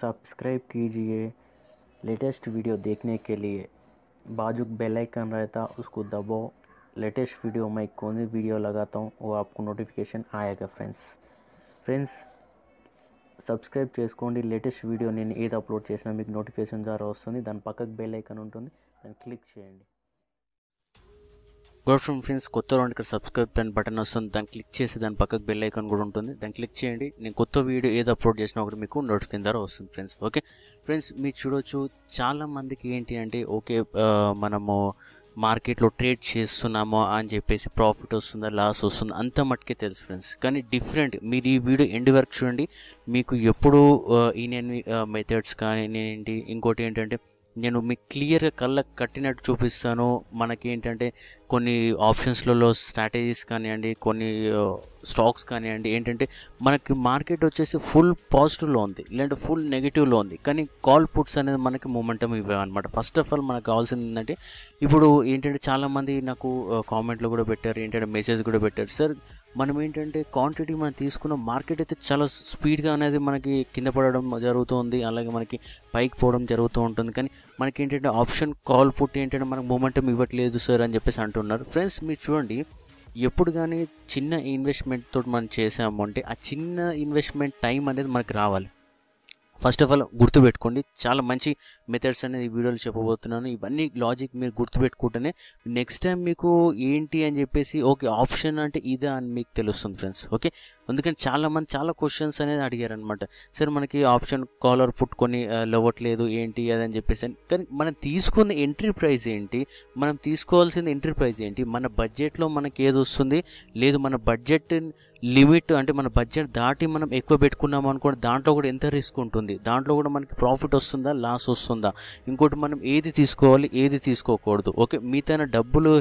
subscribe कीजिए latest video देखने के लिए बाजू बेल आइकन रहता उसको दबो लेटेस्ट वीडियो मैं कौन सी वीडियो लगाता हूँ वो आपको नोटिफिकेशन आएगा फ्रेंड्स फ्रेंड्स सब्सक्राइब चुस्को लेटेस्ट वीडियो ने अड्डा नोटिफिकेशन द्वारा वस्तु दिन पक्क बेल्कन उ क्लिक గోడ్ ఫ్రమ్ ఫ్రెండ్స్ కొత్త రౌండ్ ఇక్కడ సబ్స్క్రైబ్ అని బటన్ వస్తుంది దాన్ని క్లిక్ చేసి దాని పక్కకు బెల్ ఐకాన్ కూడా ఉంటుంది దాన్ని క్లిక్ చేయండి నేను కొత్త వీడియో ఏదో అప్లోడ్ చేసినా ఒకటి మీకు నోటిఫికేషన్ ద్వారా వస్తుంది ఫ్రెండ్స్ ఓకే ఫ్రెండ్స్ మీరు చూడొచ్చు మందికి ఏంటి అంటే ఓకే మనము మార్కెట్లో ట్రేడ్ చేస్తున్నాము అని చెప్పేసి ప్రాఫిట్ వస్తుందా లాస్ వస్తుందా అంత మట్టుకే తెలుసు ఫ్రెండ్స్ కానీ డిఫరెంట్ మీరు ఈ వీడియో ఎండ్ వరకు చూడండి మీకు ఎప్పుడు నేను మెథడ్స్ కానీ నేనేంటి ఇంకోటి ఏంటంటే నేను మీకు క్లియర్ కళ్ళ కట్టినట్టు చూపిస్తాను మనకి ఏంటంటే కొన్ని ఆప్షన్స్లలో స్ట్రాటజీస్ కానివ్వండి కొన్ని స్టాక్స్ కానివ్వండి ఏంటంటే మనకి మార్కెట్ వచ్చేసి ఫుల్ పాజిటివ్లో ఉంది లేదంటే ఫుల్ నెగిటివ్లో ఉంది కానీ కాల్ పుట్స్ అనేది మనకి మూమెంటం ఇవ్వమన్నమాట ఫస్ట్ ఆఫ్ ఆల్ మనకు కావాల్సింది ఏంటంటే ఇప్పుడు ఏంటంటే చాలామంది నాకు కామెంట్లు కూడా పెట్టారు ఏంటంటే మెసేజ్ కూడా పెట్టారు సార్ మనం ఏంటంటే క్వాంటిటీ మనం తీసుకున్న మార్కెట్ అయితే చాలా స్పీడ్గా అనేది మనకి కింద పడడం జరుగుతుంది అలాగే మనకి పైకి పోవడం జరుగుతూ ఉంటుంది కానీ మనకి ఏంటంటే ఆప్షన్ కాల్ పుట్టి ఏంటంటే మనకు మూమెంటం ఇవ్వట్లేదు సార్ అని చెప్పేసి అంటున్నారు ఫ్రెండ్స్ మీరు చూడండి ఎప్పుడు కానీ చిన్న ఇన్వెస్ట్మెంట్ తోటి మనం చేసాము అంటే ఆ చిన్న ఇన్వెస్ట్మెంట్ టైం అనేది మనకి రావాలి ఫస్ట్ ఆఫ్ ఆల్ గుర్తుపెట్టుకోండి చాలా మంచి మెథడ్స్ అనేది ఈ వీడియోలో చెప్పబోతున్నాను ఇవన్నీ లాజిక్ మీరు గుర్తుపెట్టుకుంటేనే నెక్స్ట్ టైం మీకు ఏంటి అని చెప్పేసి ఓకే ఆప్షన్ అంటే ఇదే అని మీకు తెలుస్తుంది ఫ్రెండ్స్ ఓకే చాలా చాలామంది చాలా క్వశ్చన్స్ అనేది అడిగారు అనమాట సరే మనకి ఆప్షన్ కాలర్ పుట్టుకొని లవ్వట్లేదు ఏంటి అది అని చెప్పేసి కానీ మనం తీసుకున్న ఎంట్రీ ప్రైస్ ఏంటి మనం తీసుకోవాల్సిన ఎంట్రీ ప్రైస్ ఏంటి మన బడ్జెట్లో మనకి ఏది వస్తుంది లేదు మన బడ్జెట్ లిమిట్ అంటే మన బడ్జెట్ దాటి మనం ఎక్కువ పెట్టుకున్నాం అనుకోండి దాంట్లో కూడా ఎంత రిస్క్ ఉంటుంది దాంట్లో కూడా మనకి ప్రాఫిట్ వస్తుందా లాస్ వస్తుందా ఇంకోటి మనం ఏది తీసుకోవాలి ఏది తీసుకోకూడదు ఓకే మీతైన డబ్బులు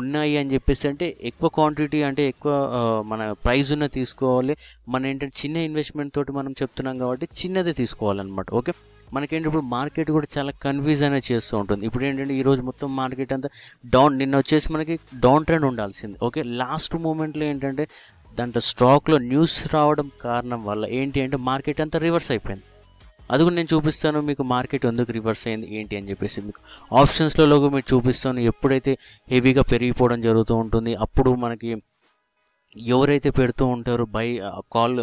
ఉన్నాయి అని చెప్పేసి అంటే ఎక్కువ క్వాంటిటీ అంటే ఎక్కువ మన ప్రైజ్ ఉన్న తీసుకో తీసుకోవాలి మన ఏంటంటే చిన్న ఇన్వెస్ట్మెంట్ తోటి మనం చెప్తున్నాం కాబట్టి చిన్నది తీసుకోవాలన్నమాట ఓకే మనకేంటి ఇప్పుడు మార్కెట్ కూడా చాలా కన్ఫ్యూజ్ అనేది చేస్తూ ఉంటుంది ఇప్పుడు ఏంటంటే ఈరోజు మొత్తం మార్కెట్ అంతా డౌన్ నిన్న వచ్చేసి మనకి డౌన్ ట్రెండ్ ఉండాల్సింది ఓకే లాస్ట్ మూమెంట్లో ఏంటంటే దాంట్లో స్టాక్లో న్యూస్ రావడం కారణం వల్ల ఏంటి అంటే మార్కెట్ అంతా రివర్స్ అయిపోయింది అది కూడా నేను చూపిస్తాను మీకు మార్కెట్ ఎందుకు రివర్స్ అయింది ఏంటి అని చెప్పేసి మీకు ఆప్షన్స్లలో మీరు చూపిస్తాను ఎప్పుడైతే హెవీగా పెరిగిపోవడం జరుగుతూ ఉంటుంది అప్పుడు మనకి ఎవరైతే పెడుతూ ఉంటారో బై కాల్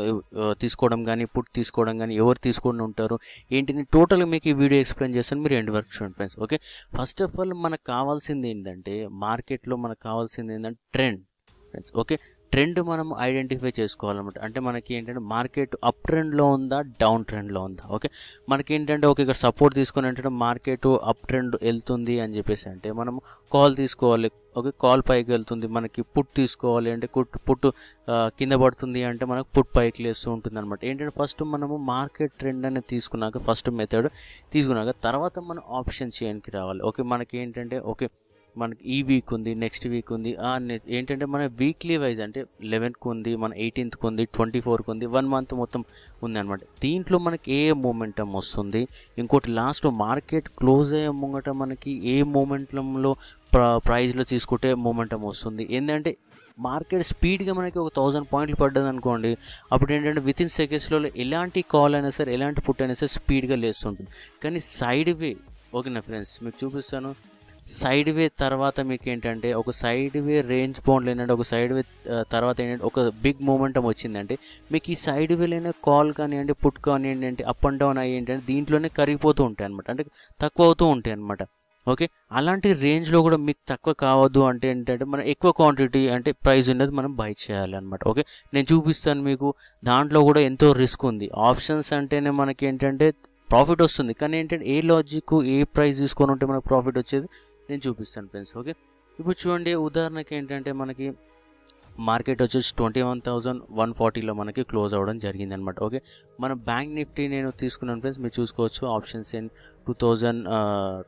తీసుకోవడం కానీ పుట్ తీసుకోవడం కానీ ఎవరు తీసుకొని ఉంటారు ఏంటిని టోటల్గా మీకు ఈ వీడియో ఎక్స్ప్లెయిన్ చేస్తాను మీరు ఎండ్ వర్క్ చూడండి friends okay first of all మనకు కావాల్సింది ఏంటంటే మార్కెట్లో మనకు కావాల్సింది ఏంటంటే ట్రెండ్ ఫ్రెండ్స్ ఓకే ట్రెండ్ మనం ఐడెంటిఫై చేసుకోవాలన్నమాట అంటే మనకి ఏంటంటే మార్కెట్ అప్ ట్రెండ్లో ఉందా డౌన్ ట్రెండ్లో ఉందా ఓకే మనకి ఏంటంటే ఓకే ఇక్కడ సపోర్ట్ తీసుకుని ఏంటంటే మార్కెట్ అప్ ట్రెండ్ వెళ్తుంది అని చెప్పేసి అంటే మనం కాల్ తీసుకోవాలి ఓకే కాల్ పైకి వెళ్తుంది మనకి పుట్ తీసుకోవాలి అంటే కుట్ పుట్ కింద పడుతుంది అంటే మనకు పుట్ పైకి లేస్తూ ఉంటుంది అనమాట ఏంటంటే ఫస్ట్ మనము మార్కెట్ ట్రెండ్ అనేది తీసుకున్నాక ఫస్ట్ మెథడ్ తీసుకున్నాక తర్వాత మనం ఆప్షన్ చేయడానికి రావాలి ఓకే మనకి ఏంటంటే ఓకే మనకి ఈ వీక్ ఉంది నెక్స్ట్ వీక్ ఉంది ఏంటంటే మన వీక్లీ వైజ్ అంటే లెవెన్త్కి ఉంది మన ఎయిటీన్త్కి ఉంది ట్వంటీ ఫోర్కి ఉంది వన్ మంత్ మొత్తం ఉంది అనమాట దీంట్లో మనకి ఏ మూమెంటం వస్తుంది ఇంకోటి లాస్ట్ మార్కెట్ క్లోజ్ అయ్యే ముంగట మనకి ఏ మూమెంట్లో ప్రైజ్లో తీసుకుంటే మూమెంటం వస్తుంది ఏంటంటే మార్కెట్ స్పీడ్గా మనకి ఒక థౌజండ్ పాయింట్లు పడ్డది అనుకోండి అప్పుడు ఏంటంటే విత్ ఇన్ సెకండ్స్లో ఎలాంటి కాల్ అయినా సరే ఎలాంటి పుట్ అయినా సరే స్పీడ్గా లేస్తుంటుంది కానీ సైడ్ వే నా ఫ్రెండ్స్ మీకు చూపిస్తాను సైడ్ వే తర్వాత మీకు ఏంటంటే ఒక సైడ్ వే రేంజ్ బౌండ్లు ఏంటంటే ఒక సైడ్ వే తర్వాత ఏంటంటే ఒక బిగ్ మూమెంటం వచ్చిందంటే మీకు ఈ సైడ్ వేలోనే కాల్ కానివ్వండి పుట్ కానివ్వండి అంటే అప్ అండ్ డౌన్ అయ్యి ఏంటంటే దీంట్లోనే కరిగిపోతూ ఉంటాయి అనమాట అంటే తక్కువ అవుతూ ఉంటాయి అనమాట ఓకే అలాంటి రేంజ్లో కూడా మీకు తక్కువ కావద్దు అంటే ఏంటంటే మనం ఎక్కువ క్వాంటిటీ అంటే ప్రైస్ ఉన్నది మనం బై చేయాలి అనమాట ఓకే నేను చూపిస్తాను మీకు దాంట్లో కూడా ఎంతో రిస్క్ ఉంది ఆప్షన్స్ అంటేనే మనకి ఏంటంటే ప్రాఫిట్ వస్తుంది కానీ ఏంటంటే ఏ లాజిక్ ఏ ప్రైస్ తీసుకొని ఉంటే మనకు ప్రాఫిట్ వచ్చేది నేను చూపిస్తాను ఫ్రెండ్స్ ఓకే ఇప్పుడు చూడండి ఉదాహరణకి ఏంటంటే మనకి మార్కెట్ వచ్చేసి ట్వంటీ వన్ థౌజండ్ వన్ ఫార్టీలో మనకి క్లోజ్ అవ్వడం జరిగింది అనమాట ఓకే మన బ్యాంక్ నిఫ్టీ నేను తీసుకున్నాను ఫ్రెండ్స్ మీరు చూసుకోవచ్చు options in two thousand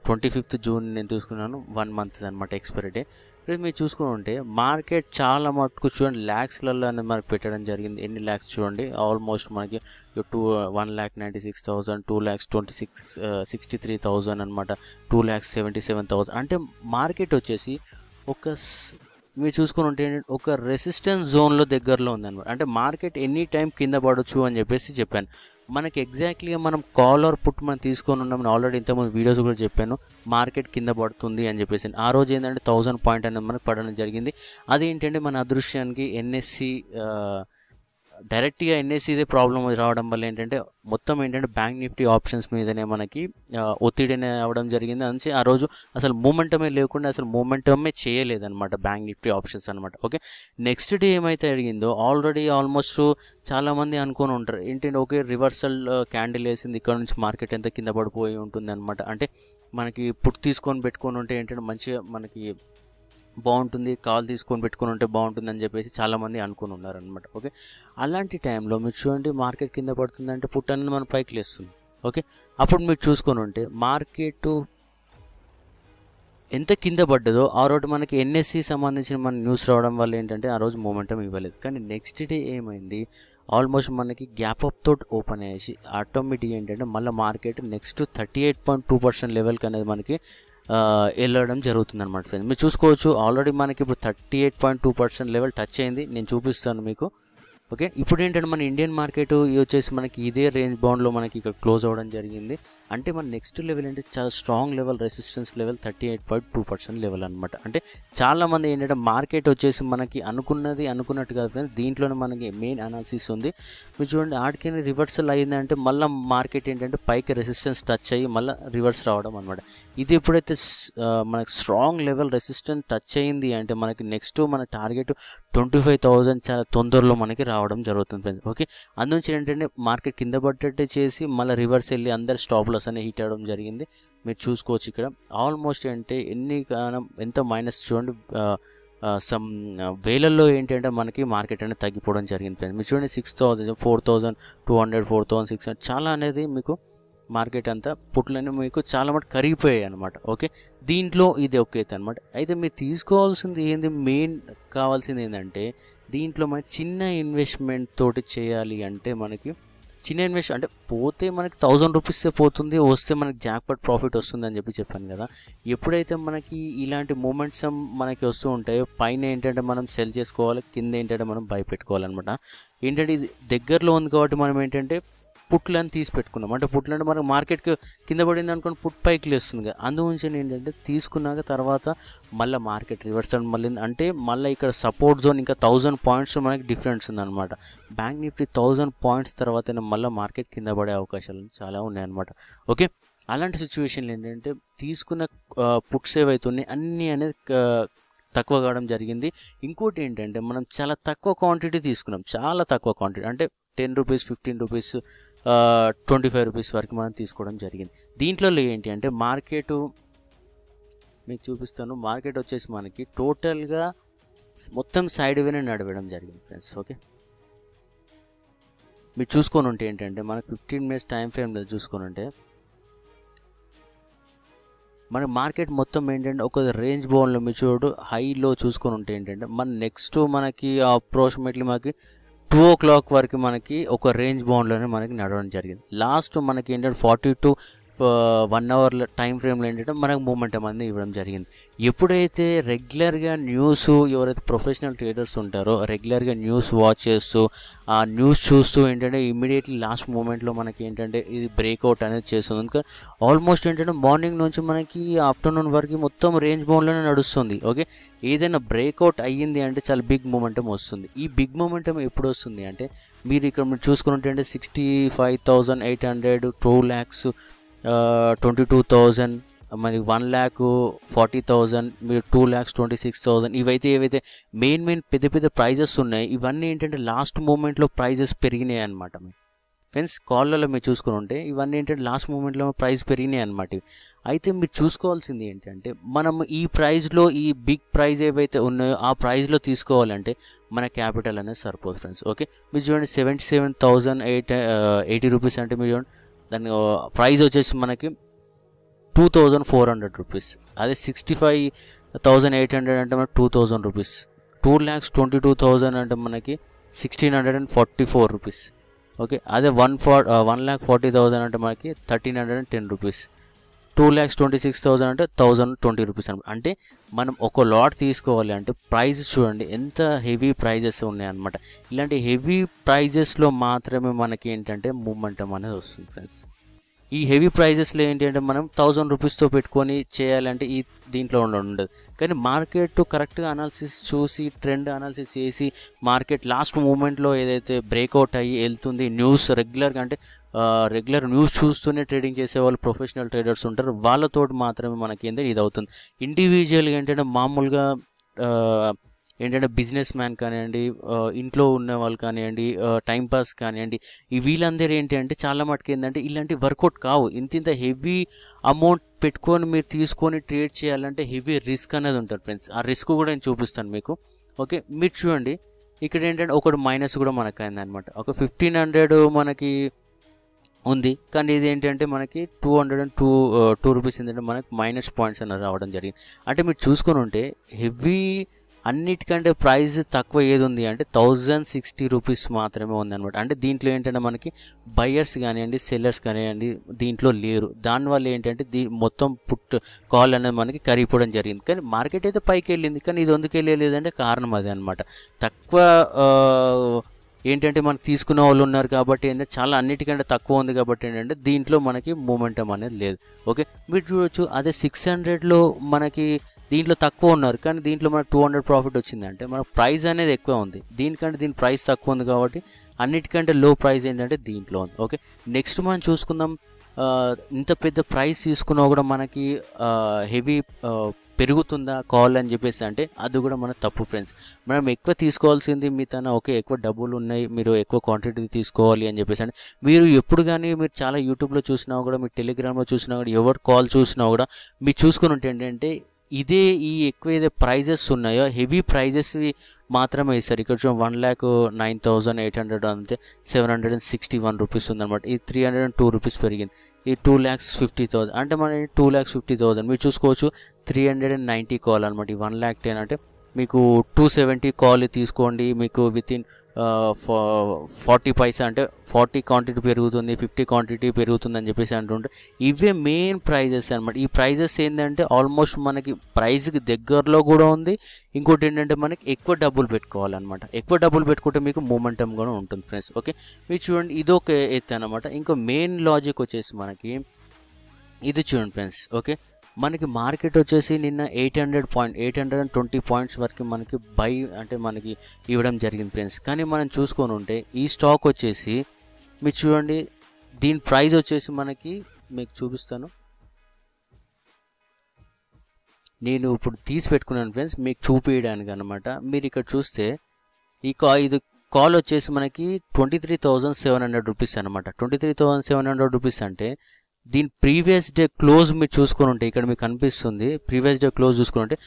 twenty fifth June నేను తీసుకున్నాను వన్ మంత్ అనమాట ఎక్స్పైరీ డే ఇప్పుడు మీరు చూసుకుని ఉంటే మార్కెట్ చాలా మటుకు చూడండి ల్యాక్స్లలో అనేది మనకు పెట్టడం జరిగింది ఎన్ని ల్యాక్స్ చూడండి ఆల్మోస్ట్ మనకి two one lakh ninety six thousand two lakhs twenty six sixty three thousand అనమాట two lakhs seventy seven thousand అంటే మార్కెట్ వచ్చేసి ఒక మీరు చూసుకుని ఉంటే ఒక రెసిస్టెన్స్ జోన్లో దగ్గరలో ఉందన్నమాట అంటే మార్కెట్ ఎనీ టైం కింద పడవచ్చు అని చెప్పేసి చెప్పాను మనకి ఎగ్జాక్ట్లీగా మనం కాల్ ఆర్ పుట్ మనం తీసుకొని ఉన్నాం ఆల్రెడీ ఇంతకుముందు వీడియోస్ కూడా చెప్పాను మార్కెట్ కింద పడుతుంది అని చెప్పేసి ఆ రోజు ఏంటంటే థౌజండ్ పాయింట్ అనేది మనకు పడడం జరిగింది అదేంటంటే మన అదృశ్యానికి ఎన్ఎస్సి డైరెక్ట్గా ఎన్ఏసీదే ప్రాబ్లం రావడం వల్ల ఏంటంటే మొత్తం ఏంటంటే బ్యాంక్ నిఫ్టీ ఆప్షన్స్ మీదనే మనకి ఒత్తిడి అవ్వడం జరిగింది అని ఆ రోజు అసలు మూమెంటమే లేకుండా అసలు మూమెంటమే చేయలేదనమాట బ్యాంక్ నిఫ్టీ ఆప్షన్స్ అనమాట ఓకే నెక్స్ట్ డే ఏమైతే అడిగిందో ఆల్రెడీ ఆల్మోస్ట్ చాలామంది అనుకొని ఉంటారు ఏంటంటే ఓకే రివర్సల్ క్యాండిల్ వేసింది ఇక్కడ నుంచి మార్కెట్ ఎంత కింద పడిపోయి ఉంటుంది అనమాట అంటే మనకి పుట్ తీసుకొని పెట్టుకొని ఉంటే ఏంటంటే మంచిగా మనకి బాగుంటుంది కాల్ తీసుకొని పెట్టుకుని ఉంటే బాగుంటుంది అని చెప్పేసి చాలామంది అనుకుని ఉన్నారనమాట ఓకే అలాంటి టైంలో మీరు చూడండి మార్కెట్ కింద పడుతుందంటే పుట్ అనేది మన పైకి లేస్తుంది ఓకే అప్పుడు మీరు చూసుకొని ఉంటే మార్కెట్ ఎంత కింద పడ్డదో ఆ రోజు మనకి ఎన్ఎస్సి e సంబంధించిన మన న్యూస్ రావడం వల్ల ఏంటంటే ఆ రోజు మూమెంటం ఇవ్వలేదు కానీ నెక్స్ట్ డే ఏమైంది ఆల్మోస్ట్ మనకి గ్యాప్ అప్ తోటి ఓపెన్ అయ్యేసి ఆటోమేటిక్ ఏంటంటే మళ్ళీ market next thirty eight point two percent లెవెల్కి అనేది మనకి వెళ్ళడం జరుగుతుంది అనమాట ఫ్రెండ్స్ మీరు చూసుకోవచ్చు ఆల్రెడీ మనకి ఇప్పుడు thirty eight point two percent level touch అయింది నేను చూపిస్తాను మీకు ఓకే ఇప్పుడు ఏంటంటే మన ఇండియన్ మార్కెట్ వచ్చేసి మనకి ఇదే రేంజ్ బౌండ్లో మనకి ఇక్కడ క్లోజ్ అవ్వడం జరిగింది అంటే మన నెక్స్ట్ లెవెల్ అంటే చాలా strong level resistance level thirty eight point two percent level అనమాట అంటే చాలామంది ఏంటంటే మార్కెట్ వచ్చేసి మనకి అనుకున్నది అనుకున్నట్టు కాదు కానీ దీంట్లోనే మనకి మెయిన్ అనాలిసిస్ ఉంది మీరు చూడండి ఆడికైనా రివర్సల్ అయిందంటే మళ్ళీ మార్కెట్ ఏంటంటే పైకి రెసిస్టెన్స్ టచ్ అయ్యి మళ్ళీ రివర్స్ రావడం అనమాట ఇది ఎప్పుడైతే మనకి స్ట్రాంగ్ లెవెల్ రెసిస్టెన్స్ టచ్ అయింది అంటే మనకి నెక్స్ట్ మన టార్గెట్ ట్వంటీ ఫైవ్ థౌజండ్ చాలా తొందరలో మనకి రావడం జరుగుతుంది ఫ్రెండ్స్ ఓకే అందుంచి ఏంటంటే మార్కెట్ కింద పడ్డట్టే చేసి మళ్ళీ రివర్స్ వెళ్ళి అందరు స్టాప్లో కలర్స్ అనేవి హీట్ అవ్వడం జరిగింది మీరు చూసుకోవచ్చు ఇక్కడ ఆల్మోస్ట్ అంటే ఎన్ని ఎంత మైనస్ చూడండి సమ్ వేలల్లో ఏంటంటే మనకి మార్కెట్ అనేది తగ్గిపోవడం జరిగింది ఫ్రెండ్స్ మీరు చూడండి six thousand four thousand two hundred four thousand six hundred చాలా అనేది మీకు మార్కెట్ అంతా పుట్లన్నీ మీకు చాలా మటు కరిగిపోయాయి అనమాట ఓకే దీంట్లో ఇది ఒక అయితే అనమాట అయితే మీరు తీసుకోవాల్సింది ఏంది మెయిన్ కావాల్సింది ఏంటంటే దీంట్లో మన చిన్న ఇన్వెస్ట్మెంట్ తోటి చేయాలి అంటే మనకి చిన్న ఇన్వెస్ట్ అంటే పోతే మనకి థౌజండ్ రూపీసే పోతుంది వస్తే మనకి జాక్పాట్ ప్రాఫిట్ వస్తుంది అని చెప్పి చెప్పాను కదా ఎప్పుడైతే మనకి ఇలాంటి మూమెంట్స్ మనకి వస్తూ ఉంటాయో పైన ఏంటంటే మనం సెల్ చేసుకోవాలి కింద ఏంటంటే మనం భయపెట్టుకోవాలన్నమాట ఏంటంటే ఇది దగ్గరలో ఉంది కాబట్టి మనం ఏంటంటే పుట్లని తీసి పెట్టుకున్నాం అంటే పుట్లు అంటే మనకు మార్కెట్కి కింద పడింది అనుకోండి పుట్ పైకి లేస్తుంది కదా అందుగురించి ఏంటంటే తీసుకున్నాక తర్వాత మళ్ళీ మార్కెట్ రివర్స్ అండ్ మళ్ళీ అంటే మళ్ళీ ఇక్కడ సపోర్ట్ జోన్ ఇంకా థౌజండ్ పాయింట్స్ మనకి డిఫరెన్స్ ఉందన్నమాట బ్యాంక్ నిఫ్టీ థౌజండ్ పాయింట్స్ తర్వాత మళ్ళీ మార్కెట్ కింద పడే అవకాశాలు చాలా ఉన్నాయన్నమాట ఓకే అలాంటి సిచ్యువేషన్లు ఏంటంటే తీసుకున్న పుట్స్ ఏవైతున్నాయి అన్నీ అనేది తక్కువ కావడం జరిగింది ఇంకోటి ఏంటంటే మనం చాలా తక్కువ క్వాంటిటీ తీసుకున్నాం చాలా తక్కువ క్వాంటిటీ అంటే ten rupees fifteen rupees twenty five rupees వరకు మనం తీసుకోవడం జరిగింది దీంట్లో ఏంటి అంటే మార్కెట్ మీకు చూపిస్తాను మార్కెట్ వచ్చేసి మనకి టోటల్గా మొత్తం సైడ్ వేనే నడవడం జరిగింది ఫ్రెండ్స్ ఓకే మీరు చూసుకొని ఉంటే ఏంటంటే మనకు ఫిఫ్టీన్ మినిట్స్ టైం ఫ్రేమ్లో చూసుకొని ఉంటే మన మార్కెట్ మొత్తం ఏంటంటే ఒక రేంజ్ బోన్లో మీరు చూడు హైలో చూసుకొని ఉంటే ఏంటంటే మన నెక్స్ట్ మనకి అప్రాక్సిమేట్లీ మనకి టూ ఓ క్లాక్ వరకు మనకి ఒక రేంజ్ బౌండ్లోనే మనకి నడవడం జరిగింది లాస్ట్ మనకి ఏంటంటే forty two one hour time ఫ్రేమ్లో ఏంటంటే మనకు మూమెంట్ అనేది ఇవ్వడం జరిగింది ఎప్పుడైతే రెగ్యులర్గా న్యూస్ ఎవరైతే ప్రొఫెషనల్ థియేటర్స్ ఉంటారో రెగ్యులర్గా న్యూస్ వాచ్ చేస్తూ ఆ న్యూస్ చూస్తూ ఏంటంటే ఇమీడియట్లీ లాస్ట్ మూమెంట్లో మనకి ఏంటంటే ఇది బ్రేక్అవుట్ అనేది చేస్తుంది ఎందుకంటే ఆల్మోస్ట్ ఏంటంటే మార్నింగ్ నుంచి మనకి ఆఫ్టర్నూన్ వరకు మొత్తం రేంజ్ బౌన్లోనే నడుస్తుంది ఓకే ఏదైనా బ్రేక్అవుట్ అయ్యింది అంటే చాలా బిగ్ మూమెంటం వస్తుంది ఈ బిగ్ మూమెంటం ఎప్పుడు వస్తుంది అంటే మీరు ఇక్కడ మీరు చూసుకుంటే sixty five thousand eight hundred two lakhs twenty two thousand మరి వన్ ల్యాక్ ఫార్టీ థౌజండ్ మీరు two lakhs twenty six thousand ఇవైతే ఏవైతే మెయిన్ మెయిన్ పెద్ద పెద్ద ప్రైజెస్ ఉన్నాయి ఇవన్నీ ఏంటంటే లాస్ట్ మూమెంట్లో ప్రైజెస్ పెరిగినాయి అనమాట ఫ్రెండ్స్ కాళ్ళలో మీరు చూసుకుని ఉంటే ఇవన్నీ ఏంటంటే లాస్ట్ మూమెంట్లో ప్రైస్ పెరిగినాయి అనమాట అయితే మీరు చూసుకోవాల్సింది ఏంటంటే మనం ఈ ప్రైస్లో ఈ బిగ్ ప్రైజ్ ఏవైతే ఉన్నాయో ఆ ప్రైజ్లో తీసుకోవాలంటే మన క్యాపిటల్ అనేది సరిపోదు ఫ్రెండ్స్ ఓకే మీరు చూడండి seventy seven thousand eight eighty rupees అంటే మీరు చూడండి దాని ప్రైస్ వచ్చేసి మనకి two thousand four hundred rupees అదే sixty five thousand eight hundred అంటే మనకి two thousand rupees two lakhs twenty two thousand అంటే మనకి sixteen hundred and forty four rupees okay అదే one four one lakh forty thousand అంటే మనకి thirteen hundred and ten rupees two lakhs twenty six thousand అంటే thousand twenty rupees అనమాట అంటే మనం ఒక లాట్ తీసుకోవాలి అంటే ప్రైజెస్ చూడండి ఎంత హెవీ ప్రైజెస్ ఉన్నాయన్నమాట ఇలాంటి హెవీ ప్రైజెస్లో మాత్రమే మనకి ఏంటంటే మూమెంట్ అనేది వస్తుంది ఫ్రెండ్స్ ఈ హెవీ ప్రైజెస్లో ఏంటంటే మనం థౌజండ్ రూపీస్తో పెట్టుకొని చేయాలంటే ఈ దీంట్లో ఉండదు కానీ మార్కెట్ కరెక్ట్గా అనాలిసిస్ చూసి ట్రెండ్ అనాలిసిస్ చేసి మార్కెట్ లాస్ట్ మూమెంట్లో ఏదైతే బ్రేక్అవుట్ అయ్యి వెళ్తుంది న్యూస్ రెగ్యులర్గా అంటే రెగ్యులర్ న్యూస్ చూస్తూనే ట్రేడింగ్ చేసే వాళ్ళు ప్రొఫెషనల్ ట్రేడర్స్ ఉంటారు వాళ్ళతో మాత్రమే మనకి ఏంటంటే ఇది అవుతుంది ఇండివిజువల్గా ఏంటంటే మామూలుగా ఏంటంటే బిజినెస్ మ్యాన్ కానివ్వండి ఇంట్లో ఉన్న వాళ్ళు కానివ్వండి టైంపాస్ కానివ్వండి ఈ వీళ్ళందరూ ఏంటి అంటే చాలా మటుకు ఏంటంటే ఇలాంటి వర్కౌట్ కావు ఇంత ఇంత హెవీ అమౌంట్ పెట్టుకొని మీరు తీసుకొని ట్రేడ్ చేయాలంటే హెవీ రిస్క్ అనేది ఉంటుంది ఫ్రెండ్స్ ఆ రిస్క్ కూడా నేను చూపిస్తాను మీకు ఓకే మీరు చూడండి ఇక్కడ ఏంటంటే ఒకటి మైనస్ కూడా మనకు అయిందనమాట ఒక ఫిఫ్టీన్ హండ్రెడ్ మనకి ఉంది కానీ ఇది uh, ఏంటంటే మనకి two hundred and two two rupees ఏంటంటే మనకి మైనస్ పాయింట్స్ అని రావడం జరిగింది అంటే మీరు చూసుకొని ఉంటే హెవీ అన్నిటికంటే ప్రైస్ తక్కువ ఏది ఉంది అంటే థౌజండ్ సిక్స్టీ రూపీస్ మాత్రమే ఉంది అనమాట అంటే దీంట్లో ఏంటంటే మనకి బయర్స్ కానివ్వండి సెల్లర్స్ కానివ్వండి దీంట్లో లేరు దానివల్ల ఏంటంటే దీ మొత్తం పుట్ కాల్ అనేది మనకి కరిగిపోవడం జరిగింది కానీ మార్కెట్ అయితే పైకి వెళ్ళింది కానీ ఇది ఎందుకు వెళ్ళలేదంటే కారణం అదే అనమాట తక్కువ uh, ఏంటంటే మనకు తీసుకున్న వాళ్ళు ఉన్నారు కాబట్టి ఏంటంటే చాలా అన్నిటికంటే తక్కువ ఉంది కాబట్టి ఏంటంటే దీంట్లో మనకి మూమెంటం అనేది లేదు ఓకే మీరు చూడొచ్చు అదే సిక్స్ హండ్రెడ్లో మనకి దీంట్లో తక్కువ ఉన్నారు కానీ దీంట్లో మనకు టూ హండ్రెడ్ ప్రాఫిట్ వచ్చింది అంటే మన ప్రైస్ అనేది ఎక్కువ ఉంది దీనికంటే దీని ప్రైస్ తక్కువ ఉంది కాబట్టి అన్నిటికంటే లో ప్రైస్ ఏంటంటే దీంట్లో ఉంది ఓకే నెక్స్ట్ మనం చూసుకుందాం ఇంత పెద్ద ప్రైస్ తీసుకున్నా కూడా మనకి హెవీ పెరుగుతుందా కాల్ అని చెప్పేసి అంటే అది కూడా మన తప్పు ఫ్రెండ్స్ మనం ఎక్కువ తీసుకోవాల్సింది మీ తన ఓకే ఎక్కువ డబ్బులు ఉన్నాయి మీరు ఎక్కువ క్వాంటిటీ తీసుకోవాలి అని చెప్పేసి అంటే మీరు ఎప్పుడు కానీ మీరు చాలా యూట్యూబ్లో చూసినా కూడా మీరు టెలిగ్రామ్లో చూసినా కూడా ఎవరు కాల్ చూసినా కూడా మీరు చూసుకుని ఉంటే ఏంటంటే ఇదే ఈ ఎక్కువ ఏదో ప్రైజెస్ ఉన్నాయో హెవీ ప్రైజెస్ మాత్రమే ఇస్తారు ఇక్కడ చూడండి one lakh nine thousand eight hundred అంతే seven hundred and sixty one rupees ఉందన్నమాట ఇది three hundred and two rupees పెరిగింది ఈ టూ ల్యాక్స్ ఫిఫ్టీ థౌసండ్ అంటే మన టూ ల్యాక్స్ ఫిఫ్టీ థౌసండ్ మీరు చూసుకోవచ్చు three hundred and ninety call అనమాట ఈ వన్ ల్యాక్ టెన్ అంటే మీకు టూ సెవెంటీ కాల్ తీసుకోండి మీకు విత్ ఇన్ ఫార్టీ పైసా అంటే ఫార్టీ క్వాంటిటీ పెరుగుతుంది ఫిఫ్టీ క్వాంటిటీ పెరుగుతుంది అని చెప్పేసి అంటుంటే ఇవే మెయిన్ ప్రైజెస్ అనమాట ఈ ప్రైజెస్ ఏంటంటే ఆల్మోస్ట్ మనకి ప్రైజ్కి దగ్గరలో కూడా ఉంది ఇంకోటి ఏంటంటే మనకి ఎక్కువ డబ్బులు పెట్టుకోవాలన్నమాట ఎక్కువ డబ్బులు పెట్టుకుంటే మీకు మూమెంటం కూడా ఉంటుంది ఫ్రెండ్స్ ఓకే మీరు చూడండి ఇది ఒక ఎత్తు అనమాట ఇంకో మెయిన్ లాజిక్ వచ్చేసి మనకి ఇది చూడండి ఫ్రెండ్స్ ఓకే మనకి మార్కెట్ వచ్చేసి నిన్న eight hundred point eight hundred and twenty points వరకు మనకి బై అంటే మనకి ఇవ్వడం జరిగింది ఫ్రెండ్స్ కానీ మనం చూసుకొని ఉంటే ఈ స్టాక్ వచ్చేసి మీరు చూడండి దీని ప్రైస్ వచ్చేసి మనకి మీకు చూపిస్తాను నేను ఇప్పుడు తీసి పెట్టుకున్నాను ఫ్రెండ్స్ మీకు చూపించడానికి అనమాట మీరు ఇక్కడ చూస్తే ఈ కా ఇది కాల్ వచ్చేసి మనకి twenty three thousand seven hundred rupees అనమాట twenty three thousand seven hundred rupees అంటే దీని ప్రీవియస్ డే క్లోజ్ మీరు చూసుకుని ఉంటే ఇక్కడ మీకు కనిపిస్తుంది ప్రీవియస్ డే క్లోజ్ చూసుకుని ఉంటే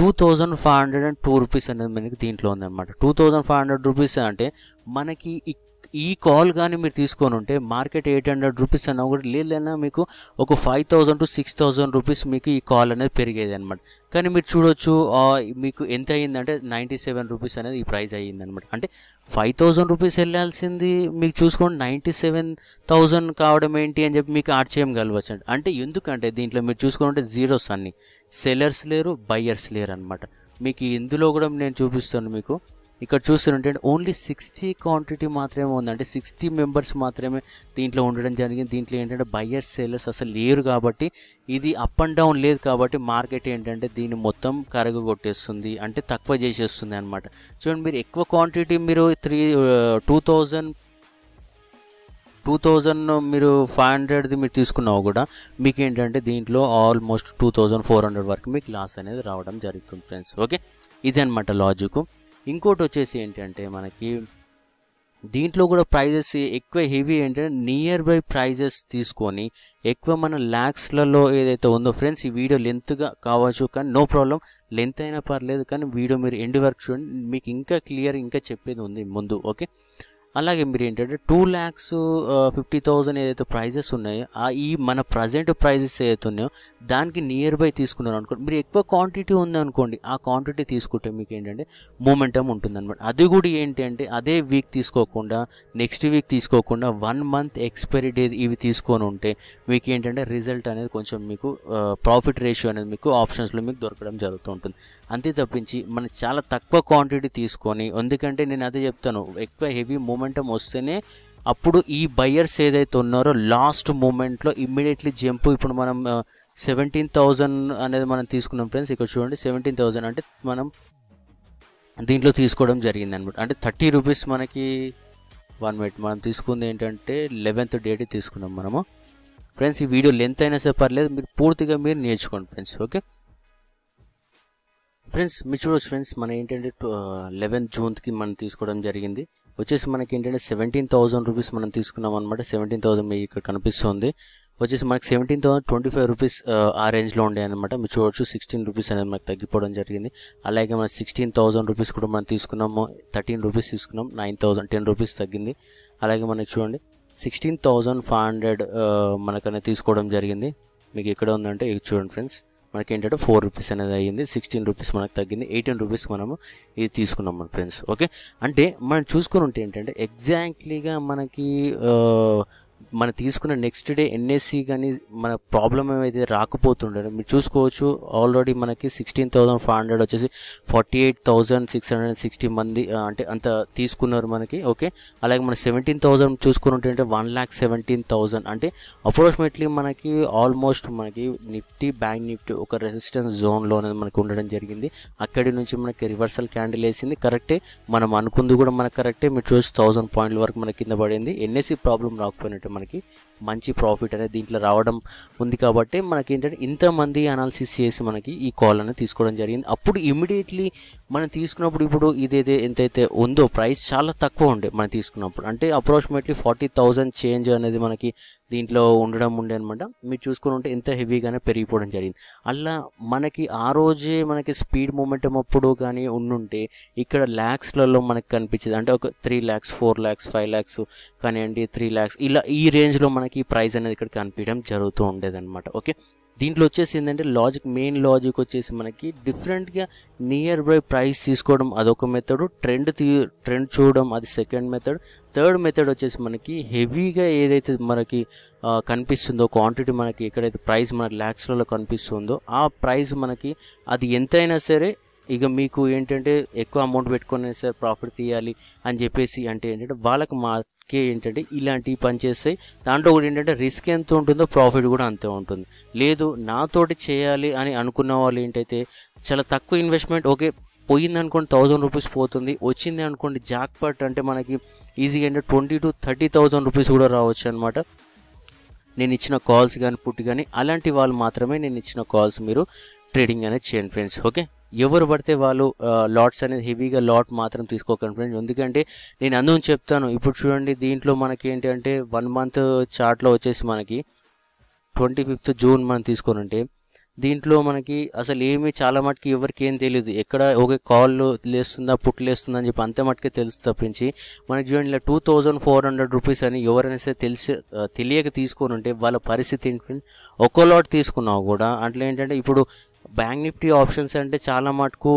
two thousand five hundred and two rupees అనేది మనకి దీంట్లో ఉంది అనమాట two thousand five hundred rupees అంటే మనకి ఈ ఈ కాల్ కానీ మీరు తీసుకొని ఉంటే మార్కెట్ ఎయిట్ హండ్రెడ్ రూపీస్ అన్న కూడా లేదన్నా మీకు ఒక five thousand to six thousand rupees మీకు ఈ కాల్ అనేది పెరిగేది అనమాట కానీ మీరు చూడొచ్చు మీకు ఎంత అయ్యిందంటే నైంటీ సెవెన్ రూపీస్ అనేది ఈ ప్రైస్ అనమాట అంటే ఫైవ్ థౌజండ్ రూపీస్ వెళ్ళాల్సింది మీకు చూసుకోండి నైంటీ సెవెన్ థౌజండ్ కావడం ఏంటి అని చెప్పి మీకు ఆర్చేయం కలవచ్చు అంటే ఎందుకంటే దీంట్లో మీరు చూసుకుంటే జీరోస్ అన్ని సెల్లర్స్ లేరు బయ్యర్స్ లేరు అనమాట మీకు ఇందులో కూడా నేను చూపిస్తాను మీకు ఇక్కడ చూస్తుంటే ఓన్లీ సిక్స్టీ క్వాంటిటీ మాత్రమే అంటే సిక్స్టీ మెంబర్స్ మాత్రమే దీంట్లో ఉండడం జరిగింది దీంట్లో ఏంటంటే బయర్స్ సేలర్స్ అసలు లేరు కాబట్టి ఇది అప్ అండ్ డౌన్ లేదు కాబట్టి మార్కెట్ ఏంటంటే దీన్ని మొత్తం కరగొట్టేస్తుంది అంటే తక్కువ చేసేస్తుంది అనమాట చూడండి మీరు ఎక్కువ క్వాంటిటీ మీరు three two thousand two thousand మీరు ఫైవ్ హండ్రెడ్ది మీరు తీసుకున్నావు కూడా మీకు ఏంటంటే దీంట్లో almost two thousand four hundred వరకు మీకు లాస్ అనేది రావడం జరుగుతుంది ఫ్రెండ్స్ ఓకే ఇదే అనమాట లాజిక్ ఇంకోటి వచ్చేసి ఏంటంటే మనకి దీంట్లో కూడా ప్రైజెస్ ఎక్కువ హెవీ ఏంటంటే నియర్ బై ప్రైజెస్ తీసుకొని ఎక్కువ మన ల్యాక్స్లలో ఏదైతే ఉందో ఫ్రెండ్స్ ఈ వీడియో లెంత్గా కావచ్చు కానీ నో ప్రాబ్లం లెంత్ అయినా పర్లేదు కానీ వీడియో మీరు ఎండ్ వరకు చూడండి మీకు ఇంకా క్లియర్ ఇంకా చెప్పేది ఉంది ముందు ఓకే అలాగే మీరు ఏంటంటే టూ ల్యాక్స్ ఫిఫ్టీ థౌజండ్ ఏదైతే ప్రైజెస్ ఉన్నాయో ఆ ఈ మన ప్రజెంట్ ప్రైజెస్ ఏదైతే ఉన్నాయో దానికి నియర్ బై తీసుకున్నారు అనుకోండి మీరు ఎక్కువ క్వాంటిటీ ఉందనుకోండి ఆ క్వాంటిటీ తీసుకుంటే మీకు ఏంటంటే మూమెంటం అనమాట అది కూడా ఏంటంటే అదే వీక్ తీసుకోకుండా నెక్స్ట్ వీక్ తీసుకోకుండా వన్ మంత్ ఎక్స్పైరీ డే ఇవి తీసుకొని ఉంటే మీకు ఏంటంటే రిజల్ట్ అనేది కొంచెం మీకు ప్రాఫిట్ uh, రేషియో అనేది మీకు ఆప్షన్స్లో మీకు దొరకడం జరుగుతూ ఉంటుంది అంతే తప్పించి మనం చాలా తక్కువ క్వాంటిటీ తీసుకొని ఎందుకంటే నేను అదే చెప్తాను ఎక్కువ హెవీ మూమెంట్ మూమెంటం వస్తేనే అప్పుడు ఈ బయ్యర్స్ ఏదైతే ఉన్నారో లాస్ట్ మూమెంట్లో ఇమ్మీడియట్లీ జంప్ ఇప్పుడు మనం సెవెంటీన్ uh, థౌజండ్ అనేది మనం తీసుకున్నాం ఫ్రెండ్స్ ఇక్కడ చూడండి సెవెంటీన్ థౌజండ్ అంటే మనం దీంట్లో తీసుకోవడం జరిగింది అనమాట అంటే థర్టీ రూపీస్ మనకి వన్ మినిట్ మనం తీసుకుంది ఏంటంటే లెవెన్త్ డేట్ తీసుకున్నాం మనము ఫ్రెండ్స్ ఈ వీడియో లెంత్ అయినా సరే పర్లేదు మీరు పూర్తిగా మీరు నేర్చుకోండి ఫ్రెండ్స్ ఓకే ఫ్రెండ్స్ మీరు చూడవచ్చు ఫ్రెండ్స్ మనం ఏంటంటే లెవెన్త్ uh, జూన్కి మనం తీసుకోవడం జరిగింది వచ్చేసి మనకి ఏంటంటే సెవెంటీన్ థౌసండ్ రూపీస్ మనం తీసుకున్నాం అనమాట సెవెంటీన్ థౌసండ్ మీకు ఇక్కడ కనిపిస్తుంది వచ్చేసి మనకి seventeen thousand twenty five rupees ఆ రేంజ్లో ఉండే అనమాట మీరు చూడొచ్చు సిక్స్టీన్ రూపీస్ అనేది మనకు తగ్గిపోవడం జరిగింది అలాగే మనం సిక్స్టీన్ థౌసండ్ రూపీస్ కూడా మనం తీసుకున్నాము థర్టీన్ రూపీస్ తీసుకున్నాం నైన్ థౌసండ్ టెన్ రూపీస్ తగ్గింది అలాగే మనకి చూడండి సిక్స్టీన్ థౌసండ్ ఫైవ్ హండ్రెడ్ మనకనే తీసుకోవడం జరిగింది మీకు ఎక్కడ ఉందంటే చూడండి ఫ్రెండ్స్ మనకి ఏంటంటే ఫోర్ రూపీస్ అనేది అయ్యింది సిక్స్టీన్ రూపీస్ మనకు తగ్గింది ఎయిటీన్ రూపీస్ మనము ఇది తీసుకున్నాం మన ఫ్రెండ్స్ ఓకే అంటే మనం చూసుకుని ఉంటే ఏంటంటే ఎగ్జాక్ట్లీగా మనకి మనం తీసుకున్న నెక్స్ట్ డే ఎన్ఎస్సి కానీ మన ప్రాబ్లం ఏమైతే రాకపోతుండడం మీరు చూసుకోవచ్చు ఆల్రెడీ మనకి సిక్స్టీన్ థౌసండ్ ఫైవ్ హండ్రెడ్ వచ్చేసి forty eight thousand six hundred sixty మంది అంటే అంత తీసుకున్నారు మనకి ఓకే అలాగే మన సెవెంటీన్ థౌసండ్ చూసుకున్నట్టు వన్ ల్యాక్ సెవెంటీన్ థౌసండ్ అంటే అప్రాక్సిమేట్లీ మనకి ఆల్మోస్ట్ మనకి నిఫ్టీ బ్యాంక్ నిఫ్టీ ఒక రెసిస్టెన్స్ జోన్లో అనేది మనకి ఉండడం జరిగింది అక్కడి నుంచి మనకి రివర్సల్ క్యాండిల్ వేసింది కరెక్టే మనం అనుకుంది కూడా మనకు కరెక్టే మీరు చూసి థౌసండ్ పాయింట్ల వరకు మనకి కింద పడింది ఎన్ఎస్సి ప్రాబ్లం రాకపోయినట్టు మనకి की మంచి ప్రాఫిట్ అనేది దీంట్లో రావడం ఉంది కాబట్టి మనకి ఏంటంటే ఇంతమంది అనాలిసిస్ చేసి మనకి ఈ కాల్ అనేది తీసుకోవడం జరిగింది అప్పుడు ఇమీడియట్లీ మనం తీసుకున్నప్పుడు ఇప్పుడు ఇదైతే ఎంతైతే ఉందో ప్రైస్ చాలా తక్కువ ఉండే మనం తీసుకున్నప్పుడు అంటే అప్రాక్సిమేట్లీ ఫార్టీ థౌజండ్ చేంజ్ అనేది మనకి దీంట్లో ఉండడం ఉండే అనమాట మీరు చూసుకుని ఉంటే ఎంత హెవీగానే పెరిగిపోవడం జరిగింది అలా మనకి ఆ రోజే మనకి స్పీడ్ మూమెంట్ అప్పుడు కానీ ఉండుంటే ఇక్కడ ల్యాక్స్లలో మనకి కనిపించేది అంటే ఒక three lakhs four lakhs five lakhs కానివ్వండి త్రీ ల్యాక్స్ ఇలా ఈ రేంజ్లో మనకి మనకి ప్రైజ్ అనేది ఇక్కడ కనిపించడం జరుగుతూ అనమాట ఓకే దీంట్లో వచ్చేసి ఏంటంటే లాజిక్ మెయిన్ లాజిక్ వచ్చేసి మనకి డిఫరెంట్గా నియర్ బై ప్రైస్ తీసుకోవడం అదొక మెథడ్ ట్రెండ్ తీ ట్రెండ్ చూడడం అది సెకండ్ మెథడ్ థర్డ్ మెథడ్ వచ్చేసి మనకి హెవీగా ఏదైతే మనకి కనిపిస్తుందో క్వాంటిటీ మనకి ఎక్కడైతే ప్రైస్ మనకి ల్యాక్స్లలో కనిపిస్తుందో ఆ ప్రైస్ మనకి అది ఎంతైనా సరే ఇక మీకు ఏంటంటే ఎక్కువ అమౌంట్ పెట్టుకొని సార్ ప్రాఫిట్ తీయాలి అని చెప్పేసి అంటే ఏంటంటే వాళ్ళకి మాకే ఏంటంటే ఇలాంటివి పనిచేస్తాయి దాంట్లో కూడా ఏంటంటే రిస్క్ ఎంత ఉంటుందో ప్రాఫిట్ కూడా అంతే ఉంటుంది లేదు నాతోటి చేయాలి అని అనుకున్న వాళ్ళు ఏంటైతే చాలా తక్కువ ఇన్వెస్ట్మెంట్ ఓకే పోయింది అనుకోండి థౌజండ్ రూపీస్ పోతుంది వచ్చింది అనుకోండి జాక్ పట్ అంటే మనకి ఈజీగా అంటే twenty to thirty thousand rupees కూడా రావచ్చు అనమాట నేను ఇచ్చిన కాల్స్ కానీ పుట్టి కానీ అలాంటి వాళ్ళు మాత్రమే నేను ఇచ్చిన కాల్స్ మీరు ట్రేడింగ్ అనేది చేయండి ఫ్రెండ్స్ ఓకే ఎవరు పడితే వాళ్ళు లాట్స్ అనేది హెవీగా లాట్ మాత్రం తీసుకోకండి ఫ్రెండ్స్ ఎందుకంటే నేను అందుకు చెప్తాను ఇప్పుడు చూడండి దీంట్లో మనకి ఏంటి అంటే వన్ మంత్ చార్ట్లో వచ్చేసి మనకి ట్వంటీ ఫిఫ్త్ జూన్ మనం తీసుకునంటే దీంట్లో మనకి అసలు ఏమి చాలా మటుకి ఎవరికి ఏం తెలియదు ఎక్కడ ఒక కాల్ లేస్తుందా పుట్ లేస్తుందా అని చెప్పి అంతే మటుకే తెలుసు తప్పించి మనకి చూడండి ఇలా two thousand four hundred rupees అని ఎవరైనా సరే తెలిసి తెలియక తీసుకొని ఉంటే వాళ్ళ పరిస్థితి ఏంటి ఒక్కో లాట్ తీసుకున్నావు కూడా అంటే ఏంటంటే ఇప్పుడు బ్యాంక్ నిఫ్టీ ఆప్షన్స్ అంటే చాలా మటుకు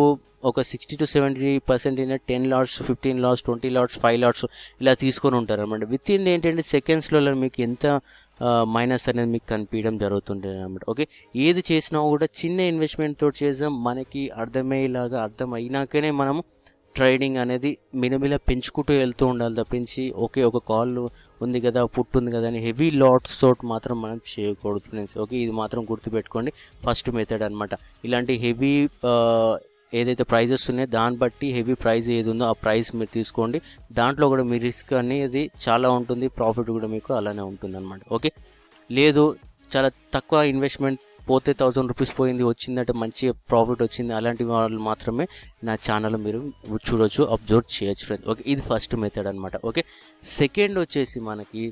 ఒక సిక్స్టీ టు సెవెంటీ పర్సెంట్ అయినా ten lots fifteen lots twenty lots five lots ఇలా తీసుకొని ఉంటారు అనమాట విత్ ఇన్ ఏంటంటే సెకండ్స్లో మీకు ఎంత మైనస్ అనేది మీకు కనిపించడం జరుగుతుంటుంది అనమాట ఓకే ఏది చేసినా కూడా చిన్న ఇన్వెస్ట్మెంట్ తోటి చేసాం మనకి అర్థమయ్యేలాగా అర్థం అయినాకనే మనము ట్రైడింగ్ అనేది మినమిలా పెంచుకుంటూ వెళ్తూ ఉండాలి తప్పించి ఓకే ఒక కాల్ ఉంది కదా పుట్టు ఉంది కదా అని హెవీ లాట్స్ తోటి మాత్రం మనం చేయకూడదు ఫ్రెండ్స్ ఓకే ఇది మాత్రం గుర్తుపెట్టుకోండి ఫస్ట్ మెథడ్ అనమాట ఇలాంటి హెవీ ఏదైతే ప్రైజెస్ ఉన్నాయో దాన్ని బట్టి హెవీ ప్రైజ్ ఏది ఉందో ఆ ప్రైస్ మీరు తీసుకోండి దాంట్లో కూడా మీ రిస్క్ అనేది చాలా ఉంటుంది ప్రాఫిట్ కూడా మీకు అలానే ఉంటుంది అనమాట ఓకే లేదు చాలా తక్కువ ఇన్వెస్ట్మెంట్ పోతే థౌజండ్ రూపీస్ పోయింది వచ్చిందంటే మంచి ప్రాఫిట్ వచ్చింది అలాంటి వాళ్ళు మాత్రమే నా ఛానల్ మీరు చూడొచ్చు అబ్జర్వ్ చేయొచ్చు ఫ్రెండ్స్ ఓకే ఇది ఫస్ట్ మెథడ్ అనమాట ఓకే సెకండ్ వచ్చేసి మనకి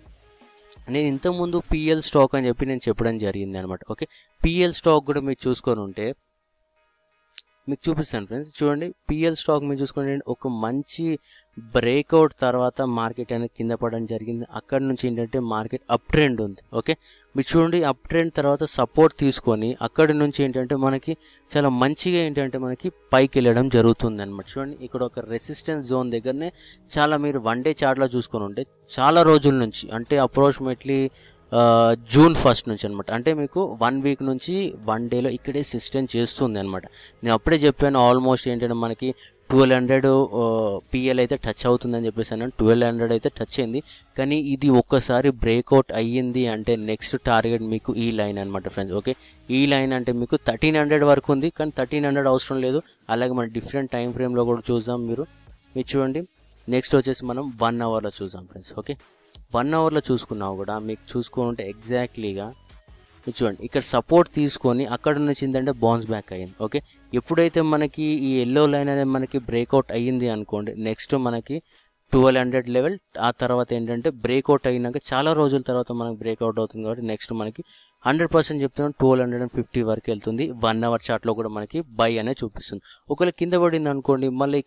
నేను ఇంతకుముందు పిఎల్ స్టాక్ అని చెప్పి నేను చెప్పడం జరిగింది అనమాట ఓకే పిఎల్ స్టాక్ కూడా మీరు చూసుకొని ఉంటే మీకు చూపిస్తాను ఫ్రెండ్స్ చూడండి పిఎల్ స్టాక్ మీరు చూసుకోండి ఒక మంచి బ్రేక్అవుట్ తర్వాత మార్కెట్ అనేది కింద పడడం జరిగింది అక్కడ నుంచి ఏంటంటే మార్కెట్ అప్ ట్రెండ్ ఉంది ఓకే మీరు చూడండి అప్ ట్రెండ్ తర్వాత సపోర్ట్ తీసుకొని అక్కడి నుంచి ఏంటంటే మనకి చాలా మంచిగా ఏంటంటే మనకి పైకి వెళ్ళడం జరుగుతుంది అనమాట చూడండి ఇక్కడ ఒక రెసిస్టెన్స్ జోన్ దగ్గరనే చాలా మీరు వన్ డే చార్ట్లో చూసుకొని ఉంటే చాలా రోజుల నుంచి అంటే అప్రోక్సిమేట్లీ జూన్ ఫస్ట్ నుంచి అనమాట అంటే మీకు వన్ వీక్ నుంచి వన్ డేలో ఇక్కడే సిస్టమ్ చేస్తుంది అనమాట నేను అప్పుడే చెప్పాను ఆల్మోస్ట్ ఏంటంటే మనకి ట్వెల్వ్ హండ్రెడ్ పిఎల్ అయితే టచ్ అవుతుందని చెప్పేసి అన్నాను ట్వెల్వ్ హండ్రెడ్ అయితే టచ్ అయింది కానీ ఇది ఒక్కసారి బ్రేక్అవుట్ అయ్యింది అంటే నెక్స్ట్ టార్గెట్ మీకు ఈ లైన్ అనమాట ఫ్రెండ్స్ ఓకే ఈ లైన్ అంటే మీకు థర్టీన్ హండ్రెడ్ వరకు ఉంది కానీ థర్టీన్ హండ్రెడ్ అవసరం లేదు అలాగే మనం డిఫరెంట్ టైం ఫ్రేమ్లో కూడా చూద్దాం మీరు మీరు చూడండి నెక్స్ట్ వచ్చేసి మనం వన్ అవర్లో చూద్దాం ఫ్రెండ్స్ ఓకే వన్ అవర్లో చూసుకున్నావు కూడా మీకు చూసుకుంటే ఎగ్జాక్ట్లీగా చూడండి ఇక్కడ సపోర్ట్ తీసుకొని అక్కడ నుంచి ఏంటంటే బౌన్స్ బ్యాక్ అయ్యింది ఓకే ఎప్పుడైతే మనకి ఈ ఎల్లో లైన్ అనేది మనకి బ్రేక్అవుట్ అయ్యింది అనుకోండి నెక్స్ట్ మనకి ట్వెల్వ్ హండ్రెడ్ లెవెల్ ఆ తర్వాత ఏంటంటే బ్రేక్అవుట్ అయినాక చాలా రోజుల తర్వాత మనకు బ్రేక్అవుట్ అవుతుంది కాబట్టి నెక్స్ట్ మనకి హండ్రెడ్ పర్సెంట్ చెప్తున్నాం ట్వెల్వ్ హండ్రెడ్ అండ్ ఫిఫ్టీ వరకు వెళ్తుంది వన్ అవర్ చార్ట్లో కూడా మనకి బై అనే చూపిస్తుంది ఒకవేళ కింద పడింది అనుకోండి మళ్ళీ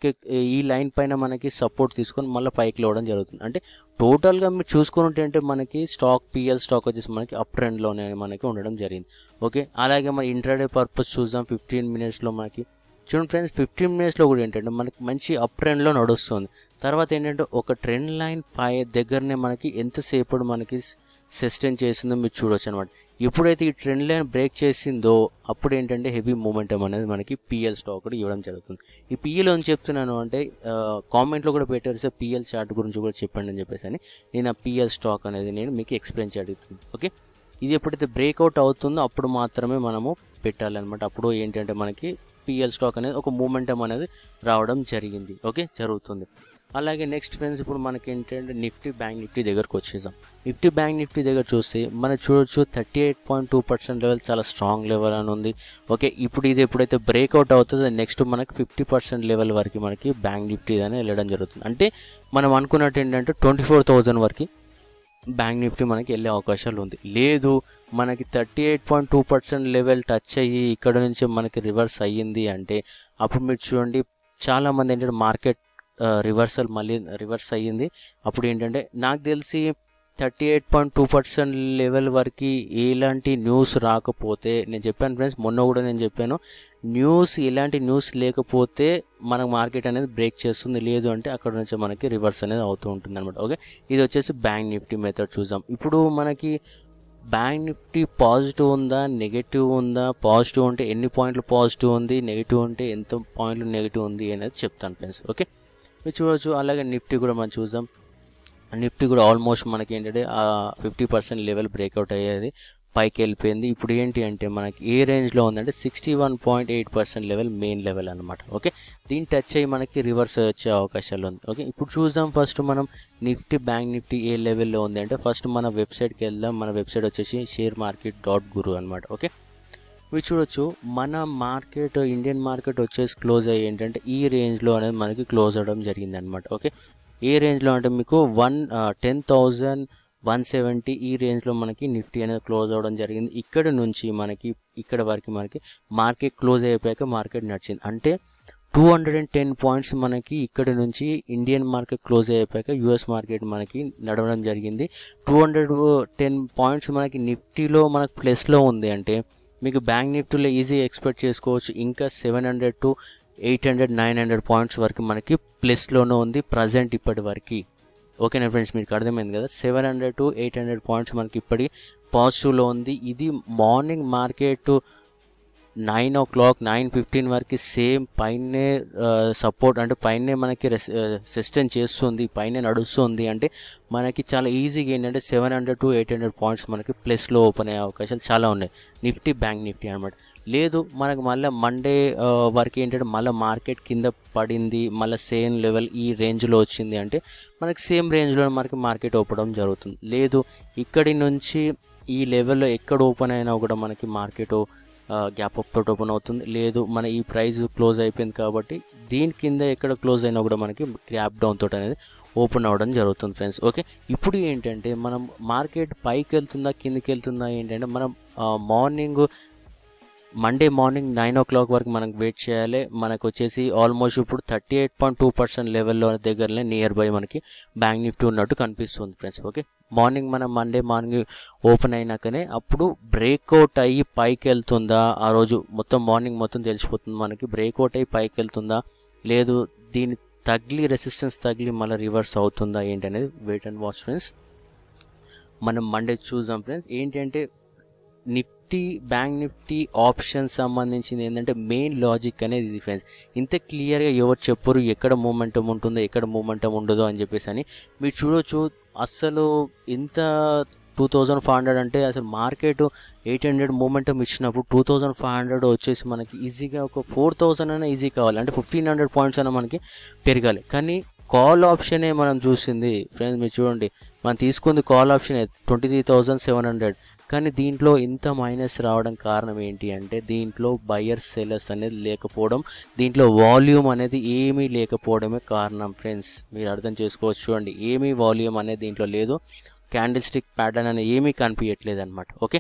ఈ లైన్ పైన మనకి సపోర్ట్ తీసుకొని మళ్ళీ పైకి లేవడం జరుగుతుంది అంటే టోటల్గా మీరు చూసుకుని ఉంటే అంటే మనకి స్టాక్ పిఎల్ స్టాక్ వచ్చేసి మనకి అప్ ట్రెండ్లోనే మనకి ఉండడం జరిగింది ఓకే అలాగే మన ఇంటర్డే పర్పస్ చూద్దాం ఫిఫ్టీన్ మినిట్స్లో మనకి చూడండి ఫ్రెండ్స్ ఫిఫ్టీన్ మినిట్స్లో కూడా ఏంటంటే మనకి మంచి అప్ ట్రెండ్లో నడుస్తుంది తర్వాత ఏంటంటే ఒక ట్రెండ్ లైన్ పై దగ్గరనే మనకి ఎంతసేపు మనకి సస్టైన్ చేసిందో మీరు చూడొచ్చు అనమాట ఎప్పుడైతే ఈ ట్రెండ్ లైన్ బ్రేక్ చేసిందో అప్పుడు ఏంటంటే హెవీ మూమెంటం అనేది మనకి పిఎల్ స్టాక్ కూడా ఇవ్వడం జరుగుతుంది ఈ పిఎల్ అని చెప్తున్నాను అంటే కామెంట్లో కూడా పెట్టారు సార్ పిఎల్ చార్ట్ గురించి కూడా చెప్పండి అని చెప్పేసి అని నేను ఆ పిఎల్ స్టాక్ అనేది నేను మీకు ఎక్స్ప్లెయిన్ చేయగలుగుతుంది ఓకే ఇది ఎప్పుడైతే బ్రేక్అవుట్ అవుతుందో అప్పుడు మాత్రమే మనము పెట్టాలన్నమాట అప్పుడు ఏంటంటే మనకి పిఎల్ స్టాక్ అనేది ఒక మూమెంటం అనేది రావడం జరిగింది ఓకే జరుగుతుంది అలాగే నెక్స్ట్ ఫ్రెండ్స్ ఇప్పుడు మనకి ఏంటంటే నిఫ్టీ బ్యాంక్ నిఫ్టీ దగ్గరకు వచ్చేసాం నిఫ్టీ బ్యాంక్ నిఫ్టీ దగ్గర చూస్తే మనం చూడొచ్చు thirty eight point two percent level చాలా స్ట్రాంగ్ లెవెల్ అని ఉంది ఓకే ఇప్పుడు ఇది ఎప్పుడైతే బ్రేక్అవుట్ అవుతుందో నెక్స్ట్ మనకి ఫిఫ్టీ పర్సెంట్ లెవెల్ వరకు మనకి బ్యాంక్ నిఫ్టీ అని వెళ్ళడం జరుగుతుంది అంటే మనం అనుకున్నట్టు ఏంటంటే ట్వంటీ ఫోర్ థౌజండ్ వరకు బ్యాంక్ నిఫ్టీ మనకి వెళ్ళే అవకాశాలు ఉంది లేదు మనకి thirty eight point two percent level touch అయ్యి ఇక్కడ నుంచి మనకి రివర్స్ అయ్యింది అంటే అప్పుడు మీరు చూడండి చాలామంది ఏంటంటే మార్కెట్ రివర్సల్ మళ్ళీ రివర్స్ అయ్యింది అప్పుడు ఏంటంటే నాకు తెలిసి thirty eight point two percent level వరకు ఎలాంటి న్యూస్ రాకపోతే నేను చెప్పాను ఫ్రెండ్స్ మొన్న కూడా నేను చెప్పాను న్యూస్ ఇలాంటి న్యూస్ లేకపోతే మన మార్కెట్ అనేది బ్రేక్ చేస్తుంది లేదు అంటే అక్కడ నుంచి మనకి రివర్స్ అనేది అవుతూ ఉంటుంది అనమాట ఓకే ఇది వచ్చేసి బ్యాంక్ నిఫ్టీ మెథడ్ చూద్దాం ఇప్పుడు మనకి బ్యాంక్ నిఫ్టీ పాజిటివ్ ఉందా నెగిటివ్ ఉందా పాజిటివ్ ఉంటే ఎన్ని పాయింట్లు పాజిటివ్ ఉంది నెగిటివ్ ఉంటే ఎంత పాయింట్లు నెగిటివ్ ఉంది అనేది చెప్తాను ఫ్రెండ్స్ ఓకే మీరు చూడొచ్చు అలాగే నిఫ్టీ కూడా మనం చూద్దాం నిఫ్టీ కూడా ఆల్మోస్ట్ మనకి ఏంటంటే ఫిఫ్టీ పర్సెంట్ లెవెల్ బ్రేక్అవుట్ అయ్యేది పైకి వెళ్ళిపోయింది ఇప్పుడు ఏంటి అంటే మనకి ఏ రేంజ్లో ఉందంటే sixty one point eight percent level main level అనమాట ఓకే దీన్ని టచ్ అయ్యి మనకి రివర్స్ వచ్చే అవకాశాలు ఉంది ఓకే ఇప్పుడు చూద్దాం ఫస్ట్ మనం నిఫ్టీ బ్యాంక్ నిఫ్టీ ఏ లెవెల్లో ఉంది అంటే ఫస్ట్ మన వెబ్సైట్కి వెళ్దాం మన వెబ్సైట్ వచ్చేసి షేర్ మార్కెట్ డాట్ గురు అనమాట ఓకే ఇవి చూడొచ్చు మన మార్కెట్ ఇండియన్ మార్కెట్ వచ్చేసి క్లోజ్ అయ్యి ఏంటంటే ఈ రేంజ్లో అనేది మనకి క్లోజ్ అవ్వడం జరిగింది అనమాట ఓకే ఏ రేంజ్లో అంటే మీకు one ten thousand one seventy ఈ రేంజ్లో మనకి నిఫ్టీ అనేది క్లోజ్ అవ్వడం జరిగింది ఇక్కడ నుంచి మనకి ఇక్కడ వరకు మనకి మార్కెట్ క్లోజ్ అయిపోయాక మార్కెట్ నడిచింది అంటే two hundred and ten points మనకి ఇక్కడ నుంచి ఇండియన్ మార్కెట్ క్లోజ్ అయిపోయాక యుఎస్ మార్కెట్ మనకి నడవడం జరిగింది టూ హండ్రెడ్ టెన్ పాయింట్స్ మనకి నిఫ్టీలో మనకి ప్లస్లో ఉంది అంటే మీకు బ్యాంక్ నిఫ్టీలో ఈజీ ఎక్స్పెక్ట్ చేసుకోవచ్చు ఇంకా seven hundred to eight hundred nine hundred points వరకు మనకి ప్లస్లోనే ఉంది ప్రజెంట్ ఇప్పటి వరకు ఓకేనా ఫ్రెండ్స్ మీకు అర్థమైంది కదా seven hundred to eight hundred points మనకి ఇప్పటి పాజిటివ్లో ఉంది ఇది morning market nine o'clock nine fifteen వరకు సేమ్ పైనే సపోర్ట్ అంటే పైనే మనకి రెసిస్టెన్స్ చేస్తుంది పైనే నడుస్తుంది అంటే మనకి చాలా ఈజీగా ఏంటంటే seven hundred to eight hundred points మనకి ప్లస్లో ఓపెన్ అయ్యే అవకాశాలు చాలా ఉన్నాయి నిఫ్టీ బ్యాంక్ నిఫ్టీ అనమాట లేదు మనకు మళ్ళీ మండే వరకు ఏంటంటే మళ్ళీ మార్కెట్ కింద పడింది మళ్ళీ సేమ్ లెవెల్ ఈ రేంజ్లో వచ్చింది అంటే మనకి సేమ్ రేంజ్లో మనకి మార్కెట్ ఓపడం జరుగుతుంది లేదు ఇక్కడి నుంచి ఈ లెవెల్లో ఎక్కడ ఓపెన్ అయినా కూడా మనకి మార్కెట్ గ్యాప్ అప్ తోటి ఓపెన్ అవుతుంది లేదు మన ఈ ప్రైజ్ క్లోజ్ అయిపోయింది కాబట్టి దీని కింద ఎక్కడ క్లోజ్ అయినా కూడా మనకి గ్యాప్ డౌన్ తోటి అనేది ఓపెన్ అవ్వడం జరుగుతుంది ఫ్రెండ్స్ ఓకే ఇప్పుడు ఏంటంటే మనం మార్కెట్ పైకి వెళ్తుందా కిందకి వెళ్తుందా ఏంటంటే మనం morning Monday morning nine o'clock వరకు మనకు వెయిట్ చేయాలి మనకు వచ్చేసి ఆల్మోస్ట్ ఇప్పుడు thirty eight point two percent లెవెల్లో దగ్గరనే నియర్ బై మనకి బ్యాంక్ నిఫ్టీ ఉన్నట్టు కనిపిస్తుంది ఫ్రెండ్స్ ఓకే మార్నింగ్ మనం మండే మార్నింగ్ ఓపెన్ అయినాకనే అప్పుడు బ్రేక్అవుట్ అయ్యి పైకి వెళ్తుందా ఆ రోజు మొత్తం మార్నింగ్ మొత్తం తెలిసిపోతుంది మనకి బ్రేక్అవుట్ అయ్యి పైకి వెళ్తుందా లేదు దీని తగిలి రెసిస్టెన్స్ తగిలి మళ్ళీ రివర్స్ అవుతుందా ఏంటనేది వెయిట్ అండ్ వాచ్ ఫ్రెండ్స్ మనం మండే చూద్దాం ఫ్రెండ్స్ ఏంటంటే నిఫ్ నిఫ్టీ బ్యాంక్ నిఫ్టీ ఆప్షన్ సంబంధించింది ఏంటంటే మెయిన్ లాజిక్ అనేది ఇది ఫ్రెండ్స్ ఇంత క్లియర్గా ఎవరు చెప్పరు ఎక్కడ మూమెంటం ఉంటుందో ఎక్కడ మూమెంటం ఉండదు అని చెప్పేసి అని మీరు చూడొచ్చు అస్సలు ఇంత టూ థౌజండ్ ఫైవ్ హండ్రెడ్ అంటే అసలు మార్కెట్ ఎయిట్ హండ్రెడ్ మూమెంటం ఇచ్చినప్పుడు టూ థౌజండ్ ఫైవ్ హండ్రెడ్ వచ్చేసి మనకి ఈజీగా ఒక ఫోర్ థౌజండ్ అయినా ఈజీ కావాలి అంటే ఫిఫ్టీన్ హండ్రెడ్ పాయింట్స్ అయినా మనకి పెరగాలి కానీ కాల్ ఆప్షనే మనం చూసింది ఫ్రెండ్స్ మీరు చూడండి మనం తీసుకుంది call option twenty three thousand seven hundred కానీ దీంట్లో ఇంత మైనస్ రావడం కారణం ఏంటి అంటే దీంట్లో బయర్స్ సెల్లర్స్ అనేది లేకపోవడం దీంట్లో వాల్యూమ్ అనేది ఏమీ లేకపోవడమే కారణం ఫ్రెండ్స్ మీరు అర్థం చేసుకోవచ్చు చూడండి ఏమీ వాల్యూమ్ అనేది దీంట్లో లేదు క్యాండిల్ స్టిక్ ప్యాటర్న్ అనేది ఏమీ కనిపించట్లేదు అనమాట ఓకే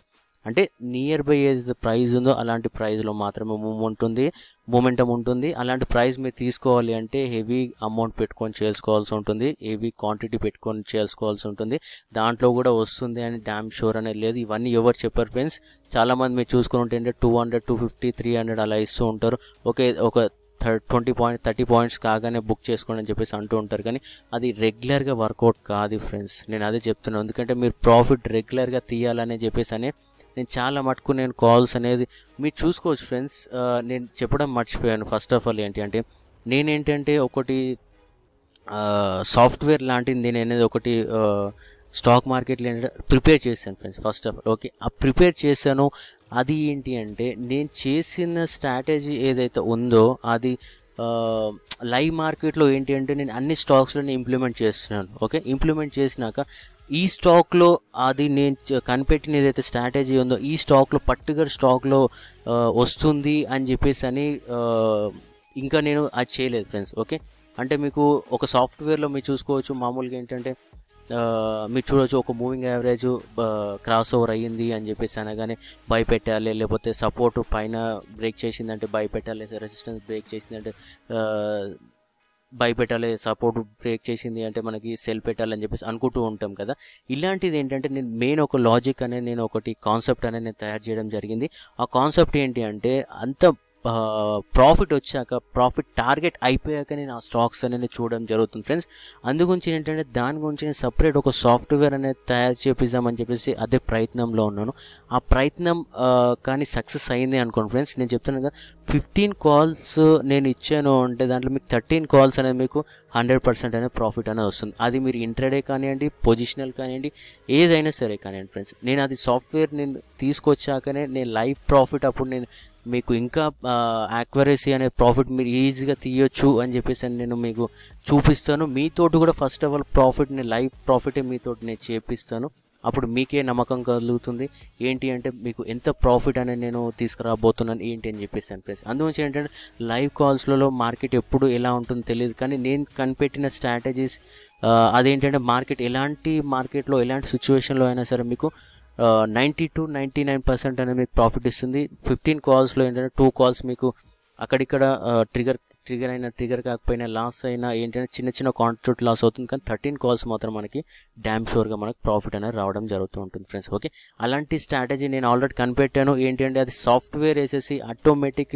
అంటే నియర్ బై ఏదైతే ప్రైజ్ ఉందో అలాంటి ప్రైజ్లో మాత్రమే మూవ్ ఉంటుంది మూమెంటం ఉంటుంది అలాంటి ప్రైస్ మీరు తీసుకోవాలి అంటే హెవీ అమౌంట్ పెట్టుకొని చేసుకోవాల్సి ఉంటుంది హెవీ క్వాంటిటీ పెట్టుకొని చేసుకోవాల్సి ఉంటుంది దాంట్లో కూడా వస్తుంది అని డ్యామ్ షోర్ అనేది లేదు ఇవన్నీ ఎవరు చెప్పారు ఫ్రెండ్స్ చాలామంది మీరు చూసుకుని ఉంటే two hundred two fifty three hundred అలా ఇస్తూ ఉంటారు ఒకే ఒక third twenty point thirty points కాగానే బుక్ చేసుకోండి అని చెప్పేసి అంటూ ఉంటారు కానీ అది రెగ్యులర్గా వర్కౌట్ కాదు ఫ్రెండ్స్ నేను అదే చెప్తున్నాను ఎందుకంటే మీరు ప్రాఫిట్ రెగ్యులర్గా తీయాలని చెప్పేసి అనే నేను చాలా మటుకు నేను కాల్స్ అనేది మీరు చూసుకోవచ్చు ఫ్రెండ్స్ నేను చెప్పడం మర్చిపోయాను ఫస్ట్ ఆఫ్ ఆల్ ఏంటి అంటే నేనేంటంటే ఒకటి సాఫ్ట్వేర్ లాంటిది నేను అనేది ఒకటి స్టాక్ మార్కెట్లో ప్రిపేర్ చేశాను friends first of all okay ఆ ప్రిపేర్ చేశాను అది ఏంటి అంటే నేను చేసిన స్ట్రాటజీ ఏదైతే ఉందో అది లైవ్ మార్కెట్లో ఏంటి అంటే నేను అన్ని స్టాక్స్లో ఇంప్లిమెంట్ చేస్తున్నాను ఓకే ఇంప్లిమెంట్ చేసినాక ఈ స్టాక్లో అది నేను కనిపెట్టిన ఏదైతే స్ట్రాటజీ ఉందో ఈ స్టాక్లో పర్టికులర్ స్టాక్లో వస్తుంది అని చెప్పేసి అని ఇంకా నేను అది చేయలేదు ఫ్రెండ్స్ ఓకే అంటే మీకు ఒక సాఫ్ట్వేర్లో మీరు చూసుకోవచ్చు మామూలుగా ఏంటంటే మీరు చూడవచ్చు ఒక మూవింగ్ యావరేజ్ క్రాస్ ఓవర్ అయ్యింది అని చెప్పేసి అనగానే భయపెట్టాలి లేకపోతే సపోర్ట్ పైన బ్రేక్ చేసిందంటే భయపెట్టాలి రెసిస్టెన్స్ బ్రేక్ చేసిందంటే భయపెట్టాలి సపోర్ట్ బ్రేక్ చేసింది అంటే మనకి సెల్ పెట్టాలని చెప్పేసి అనుకుంటూ ఉంటాం కదా ఇలాంటిది ఏంటంటే నేను మెయిన్ ఒక లాజిక్ అనేది నేను ఒకటి కాన్సెప్ట్ అనేది నేను తయారు చేయడం జరిగింది ఆ కాన్సెప్ట్ ఏంటి అంటే అంత ప్రాఫిట్ వచ్చాక ప్రాఫిట్ టార్గెట్ అయిపోయాక నేను ఆ స్టాక్స్ అనేది చూడడం జరుగుతుంది ఫ్రెండ్స్ అందుగురించి ఏంటంటే దాని గురించి నేను సపరేట్ ఒక సాఫ్ట్వేర్ అనేది తయారు చేపిద్దామని చెప్పేసి అదే ప్రయత్నంలో ఉన్నాను ఆ ప్రయత్నం కానీ సక్సెస్ అయింది అనుకోండి ఫ్రెండ్స్ నేను చెప్తున్నాను కదా ఫిఫ్టీన్ కాల్స్ నేను ఇచ్చాను అంటే దాంట్లో మీకు థర్టీన్ కాల్స్ అనేది మీకు హండ్రెడ్ పర్సెంట్ అనేది ప్రాఫిట్ అనేది వస్తుంది అది మీరు ఇంట్రాడే కానివ్వండి పొజిషనల్ కానివ్వండి ఏదైనా సరే కానివ్వండి ఫ్రెండ్స్ నేను అది సాఫ్ట్వేర్ నేను తీసుకొచ్చాకనే నేను లైవ్ ప్రాఫిట్ అప్పుడు నేను మీకు ఇంకా యాక్వరసీ అనే ప్రాఫిట్ మీరు ఈజీగా తీయొచ్చు అని చెప్పేసి నేను మీకు చూపిస్తాను మీతోటి కూడా ఫస్ట్ ఆఫ్ ఆల్ ప్రాఫిట్ని లైవ్ ప్రాఫిటే మీతోటి నేను చేపిస్తాను అప్పుడు మీకే నమ్మకం కలుగుతుంది ఏంటి అంటే మీకు ఎంత ప్రాఫిట్ అనేది నేను తీసుకురాబోతున్నాను ఏంటి అని చెప్పేసి అనిపిస్తుంది అందువల్ల ఏంటంటే లైవ్ కాల్స్లలో మార్కెట్ ఎప్పుడు ఎలా ఉంటుందో తెలియదు కానీ నేను కనిపెట్టిన స్ట్రాటజీస్ అదేంటంటే మార్కెట్ ఎలాంటి మార్కెట్లో ఎలాంటి సిచ్యువేషన్లో అయినా సరే మీకు ninety to ninety nine percent అనేది మీకు ప్రాఫిట్ ఇస్తుంది ఫిఫ్టీన్ కాల్స్లో ఏంటంటే టూ కాల్స్ మీకు అక్కడిక్కడ ట్రిగర్ ట్రిగర్ అయినా ట్రిగర్ కాకపోయినా లాస్ అయినా ఏంటంటే చిన్న చిన్న కాంట్రిబ్యూట్ లాస్ అవుతుంది కానీ థర్టీన్ కాల్స్ మాత్రం మనకి డ్యామ్ షోర్గా మనకు ప్రాఫిట్ అనేది రావడం జరుగుతూ ఉంటుంది ఫ్రెండ్స్ ఓకే అలాంటి స్ట్రాటజీ నేను ఆల్రెడీ కనిపెట్టాను ఏంటంటే అది సాఫ్ట్వేర్ వేసేసి ఆటోమేటిక్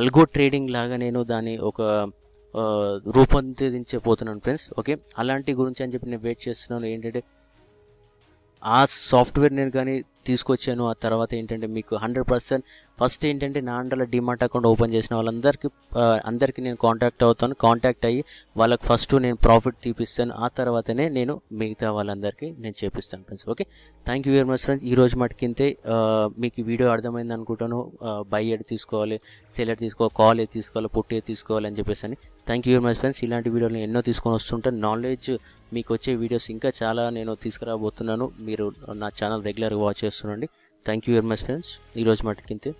అల్గో ట్రేడింగ్ లాగా నేను దాని ఒక రూపొందించబోతున్నాను ఫ్రెండ్స్ ఓకే అలాంటి గురించి అని చెప్పి నేను వెయిట్ చేస్తున్నాను ఏంటంటే ఆ సాఫ్ట్వేర్ నేను కానీ తీసుకొచ్చాను ఆ తర్వాత ఏంటంటే మీకు హండ్రెడ్ పర్సెంట్ ఫస్ట్ ఏంటంటే నా అండర్లో డిమార్ట్ అకౌంట్ ఓపెన్ చేసిన వాళ్ళందరికీ అందరికీ నేను కాంటాక్ట్ అవుతాను కాంటాక్ట్ అయ్యి వాళ్ళకి ఫస్ట్ నేను ప్రాఫిట్ తీపిస్తాను ఆ తర్వాతనే నేను మిగతా వాళ్ళందరికీ నేను చేపిస్తాను friends okay thank you very much friends ఈరోజు మటుకింతే మీకు వీడియో అర్థమైంది అనుకుంటాను బై ఎడ్ తీసుకోవాలి సెల్ ఎడ్ తీసుకోవాలి కాల్ ఏది తీసుకోవాలి పుట్టి తీసుకోవాలి అని చెప్పేసి అని thank you very much friends ఇలాంటి వీడియోలు ఎన్నో తీసుకొని వస్తుంటాను నాలెడ్జ్ మీకు వచ్చే వీడియోస్ ఇంకా చాలా నేను తీసుకురాబోతున్నాను మీరు నా ఛానల్ రెగ్యులర్గా వాచ్ చేస్తుండీ thank you very much friends ఈరోజు మటుకింతే